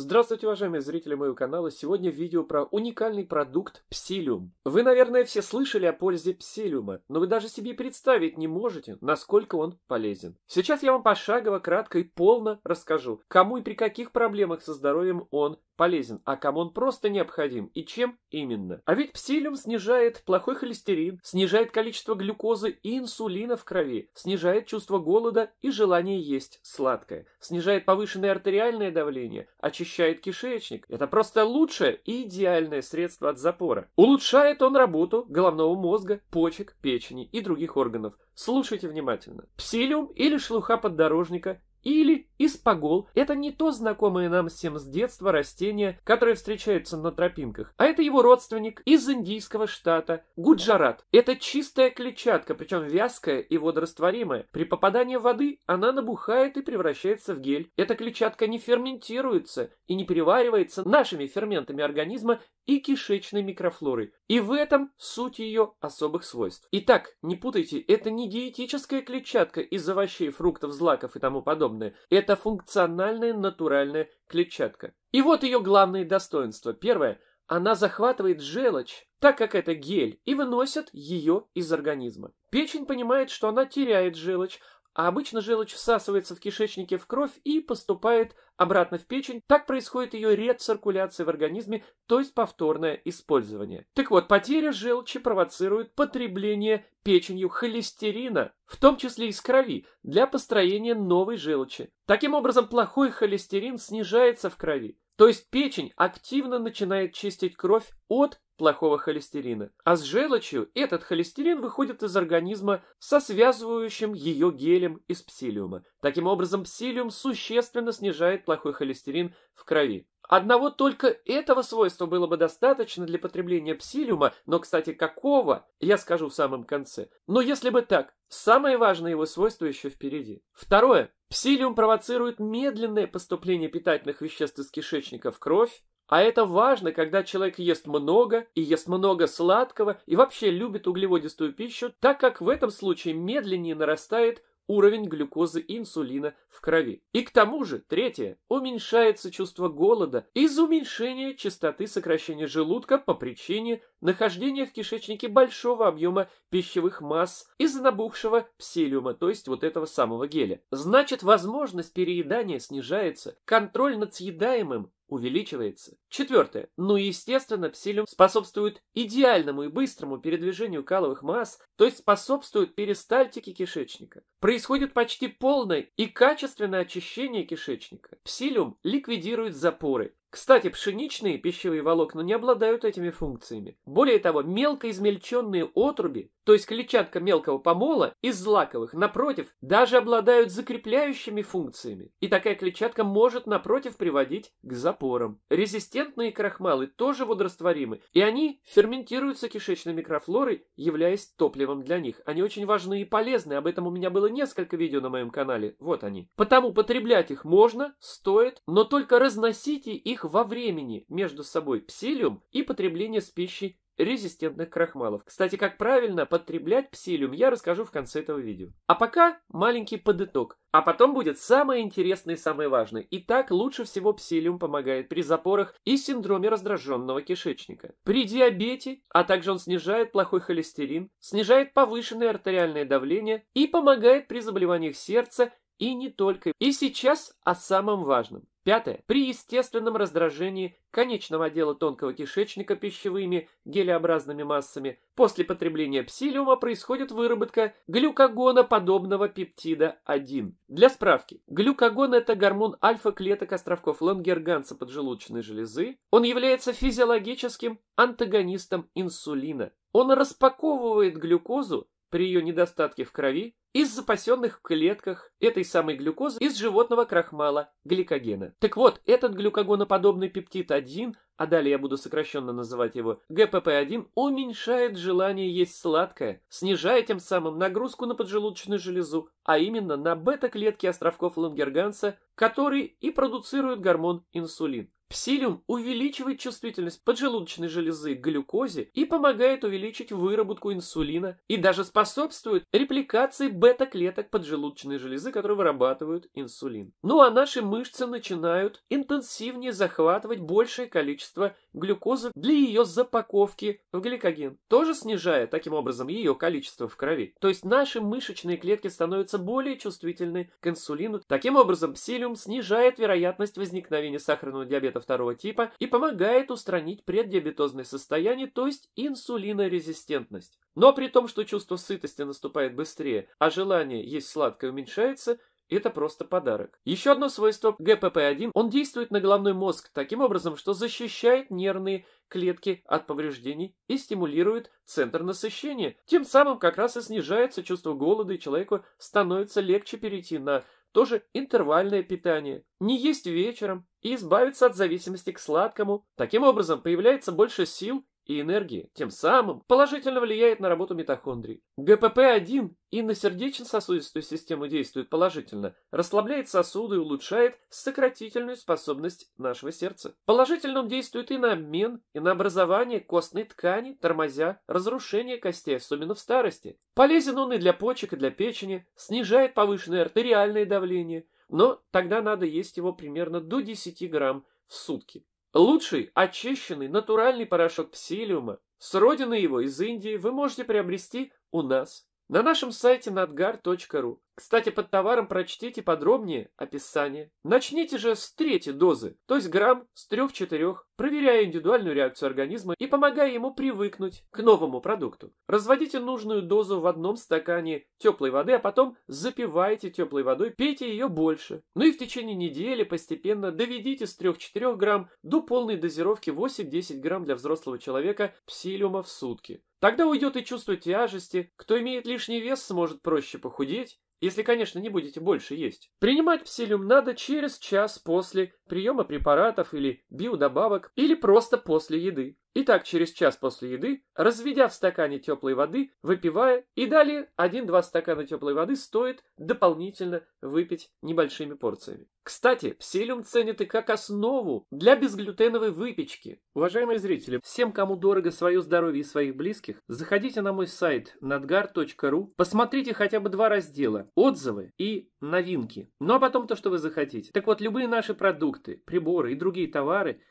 Здравствуйте, уважаемые зрители моего канала. Сегодня видео про уникальный продукт псилиум. Вы, наверное, все слышали о пользе псилиума, но вы даже себе представить не можете, насколько он полезен. Сейчас я вам пошагово, кратко и полно расскажу, кому и при каких проблемах со здоровьем он полезен, а кому он просто необходим и чем именно. А ведь псилиум снижает плохой холестерин, снижает количество глюкозы и инсулина в крови, снижает чувство голода и желание есть сладкое, снижает повышенное артериальное давление, очищает очищает кишечник. Это просто лучшее и идеальное средство от запора. Улучшает он работу головного мозга, почек, печени и других органов. Слушайте внимательно. Псилиум или шелуха поддорожника или испогол – это не то знакомое нам всем с детства растение, которое встречается на тропинках, а это его родственник из индийского штата Гуджарат. Это чистая клетчатка, причем вязкая и водорастворимая. При попадании воды она набухает и превращается в гель. Эта клетчатка не ферментируется и не переваривается нашими ферментами организма и кишечной микрофлорой. И в этом суть ее особых свойств. Итак, не путайте, это не диетическая клетчатка из овощей, фруктов, злаков и тому подобное огромны. Это функциональная натуральная клетчатка. И вот ее главные достоинства. Первое. Она захватывает желчь, так как это гель, и выносит ее из организма. Печень понимает, что она теряет желчь, а обычно желчь всасывается в кишечнике в кровь и поступает обратно в печень. Так происходит ее рециркуляция в организме, то есть повторное использование. Так вот, потеря желчи провоцирует потребление печенью холестерина, в том числе из крови, для построения новой желчи. Таким образом, плохой холестерин снижается в крови. То есть печень активно начинает чистить кровь от плохого холестерина, а с желчью этот холестерин выходит из организма со связывающим ее гелем из псилиума. Таким образом, псилиум существенно снижает плохой холестерин в крови. Одного только этого свойства было бы достаточно для потребления псилиума, но, кстати, какого, я скажу в самом конце. Но если бы так, самое важное его свойство еще впереди. Второе. Псилиум провоцирует медленное поступление питательных веществ из кишечника в кровь, а это важно, когда человек ест много и ест много сладкого и вообще любит углеводистую пищу, так как в этом случае медленнее нарастает уровень глюкозы и инсулина в крови. И к тому же, третье, уменьшается чувство голода из-за уменьшения частоты сокращения желудка по причине нахождения в кишечнике большого объема пищевых масс из-за набухшего псилиума, то есть вот этого самого геля. Значит, возможность переедания снижается, контроль над съедаемым увеличивается. Четвертое. Ну и естественно, псилиум способствует идеальному и быстрому передвижению каловых масс, то есть способствует перистальтике кишечника. Происходит почти полное и качественное очищение кишечника. Псилиум ликвидирует запоры, кстати, пшеничные пищевые волокна не обладают этими функциями. Более того, мелко измельченные отруби, то есть клетчатка мелкого помола из злаковых, напротив, даже обладают закрепляющими функциями. И такая клетчатка может, напротив, приводить к запорам. Резистентные крахмалы тоже водорастворимы, и они ферментируются кишечной микрофлорой, являясь топливом для них. Они очень важны и полезны, об этом у меня было несколько видео на моем канале, вот они. Потому потреблять их можно, стоит, но только разносите их их во времени между собой псилиум и потребление с пищей резистентных крахмалов. Кстати, как правильно потреблять псилиум, я расскажу в конце этого видео. А пока маленький подыток. А потом будет самое интересное и самое важное. И так лучше всего псилиум помогает при запорах и синдроме раздраженного кишечника. При диабете, а также он снижает плохой холестерин, снижает повышенное артериальное давление и помогает при заболеваниях сердца и не только. И сейчас о самом важном. Пятое. При естественном раздражении конечного отдела тонкого кишечника пищевыми гелеобразными массами после потребления псилиума происходит выработка глюкогоноподобного пептида 1. Для справки. Глюкогон – это гормон альфа-клеток островков Лангерганса поджелудочной железы. Он является физиологическим антагонистом инсулина. Он распаковывает глюкозу при ее недостатке в крови из запасенных в клетках этой самой глюкозы из животного крахмала гликогена. Так вот, этот глюкогоноподобный пептид-1, а далее я буду сокращенно называть его ГПП-1, уменьшает желание есть сладкое, снижая тем самым нагрузку на поджелудочную железу, а именно на бета-клетки островков Лангерганса, которые и продуцируют гормон инсулин. Псилиум увеличивает чувствительность поджелудочной железы к глюкозе и помогает увеличить выработку инсулина и даже способствует репликации бета-клеток поджелудочной железы, которые вырабатывают инсулин. Ну а наши мышцы начинают интенсивнее захватывать большее количество глюкозы для ее запаковки в гликоген, тоже снижая таким образом ее количество в крови. То есть наши мышечные клетки становятся более чувствительны к инсулину. Таким образом, псилиум снижает вероятность возникновения сахарного диабета диабета второго типа и помогает устранить преддиабетозное состояние, то есть инсулинорезистентность. Но при том, что чувство сытости наступает быстрее, а желание есть сладкое уменьшается, это просто подарок. Еще одно свойство ГПП-1, он действует на головной мозг таким образом, что защищает нервные клетки от повреждений и стимулирует центр насыщения. Тем самым как раз и снижается чувство голода, и человеку становится легче перейти на тоже интервальное питание, не есть вечером и избавиться от зависимости к сладкому. Таким образом, появляется больше сил и энергии, тем самым положительно влияет на работу митохондрий. ГПП-1 и на сердечно-сосудистую систему действует положительно, расслабляет сосуды и улучшает сократительную способность нашего сердца. Положительно он действует и на обмен, и на образование костной ткани, тормозя разрушение костей, особенно в старости. Полезен он и для почек, и для печени, снижает повышенное артериальное давление, но тогда надо есть его примерно до 10 грамм в сутки. Лучший, очищенный, натуральный порошок псилиума с родины его из Индии вы можете приобрести у нас на нашем сайте nadgar.ru. Кстати, под товаром прочтите подробнее описание. Начните же с третьей дозы, то есть грамм с трех-четырех, проверяя индивидуальную реакцию организма и помогая ему привыкнуть к новому продукту. Разводите нужную дозу в одном стакане теплой воды, а потом запивайте теплой водой, пейте ее больше. Ну и в течение недели постепенно доведите с 3-4 грамм до полной дозировки 8-10 грамм для взрослого человека псилиума в сутки. Тогда уйдет и чувство тяжести, кто имеет лишний вес сможет проще похудеть, если, конечно, не будете больше есть. Принимать псилиум надо через час после приема препаратов или биодобавок, или просто после еды. И так через час после еды, разведя в стакане теплой воды, выпивая, и далее один-два стакана теплой воды стоит дополнительно выпить небольшими порциями. Кстати, псилиум ценят и как основу для безглютеновой выпечки. Уважаемые зрители, всем, кому дорого свое здоровье и своих близких, заходите на мой сайт nadgar.ru, посмотрите хотя бы два раздела – отзывы и новинки. Ну а потом то, что вы захотите. Так вот, любые наши продукты, приборы и другие товары –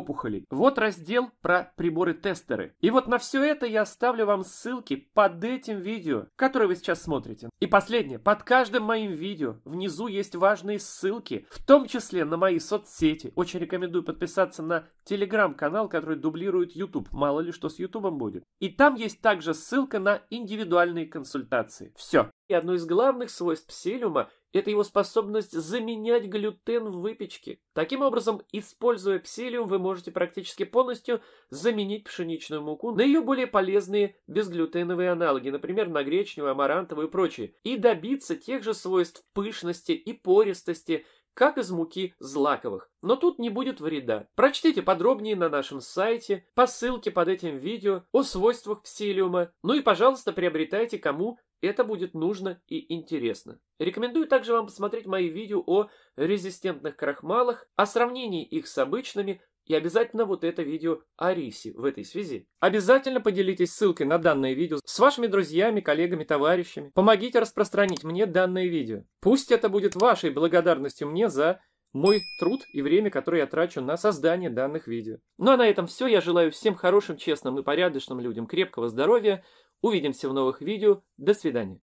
опухолей. Вот раздел про приборы-тестеры. И вот на все это я оставлю вам ссылки под этим видео, которое вы сейчас смотрите. И последнее, под каждым моим видео внизу есть важные ссылки, в том числе на мои соцсети. Очень рекомендую подписаться на телеграм-канал, который дублирует YouTube. Мало ли что с YouTube будет. И там есть также ссылка на индивидуальные консультации. Все. И одно из главных свойств псилиума – это его способность заменять глютен в выпечке. Таким образом, используя псилиум, вы можете практически полностью заменить пшеничную муку на ее более полезные безглютеновые аналоги, например, на гречневую, амарантовую и прочие, и добиться тех же свойств пышности и пористости, как из муки злаковых. Но тут не будет вреда. Прочтите подробнее на нашем сайте по ссылке под этим видео о свойствах псилиума. Ну и, пожалуйста, приобретайте кому это будет нужно и интересно. Рекомендую также вам посмотреть мои видео о резистентных крахмалах, о сравнении их с обычными и обязательно вот это видео о рисе в этой связи. Обязательно поделитесь ссылкой на данное видео с вашими друзьями, коллегами, товарищами. Помогите распространить мне данное видео. Пусть это будет вашей благодарностью мне за мой труд и время, которое я трачу на создание данных видео. Ну а на этом все. Я желаю всем хорошим, честным и порядочным людям крепкого здоровья. Увидимся в новых видео. До свидания.